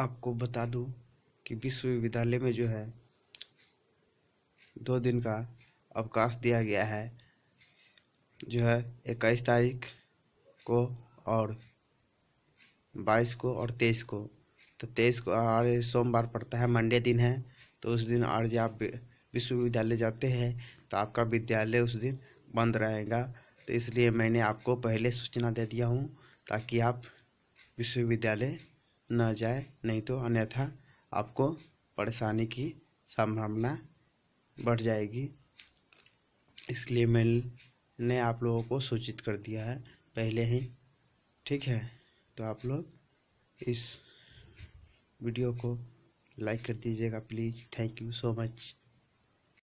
आपको बता दूं कि विश्वविद्यालय में जो है दो दिन का अवकाश दिया गया है जो है इक्कीस तारीख को और बाईस को और तेईस को तो तेईस को और सोमवार पड़ता है मंडे दिन है तो उस दिन और जब आप विश्वविद्यालय जाते हैं तो आपका विद्यालय उस दिन बंद रहेगा तो इसलिए मैंने आपको पहले सूचना दे दिया हूँ ताकि आप विश्वविद्यालय न जाए नहीं तो अन्यथा आपको परेशानी की संभावना बढ़ जाएगी इसलिए मैंने आप लोगों को सूचित कर दिया है पहले ही ठीक है तो आप लोग इस वीडियो को लाइक कर दीजिएगा please thank you so much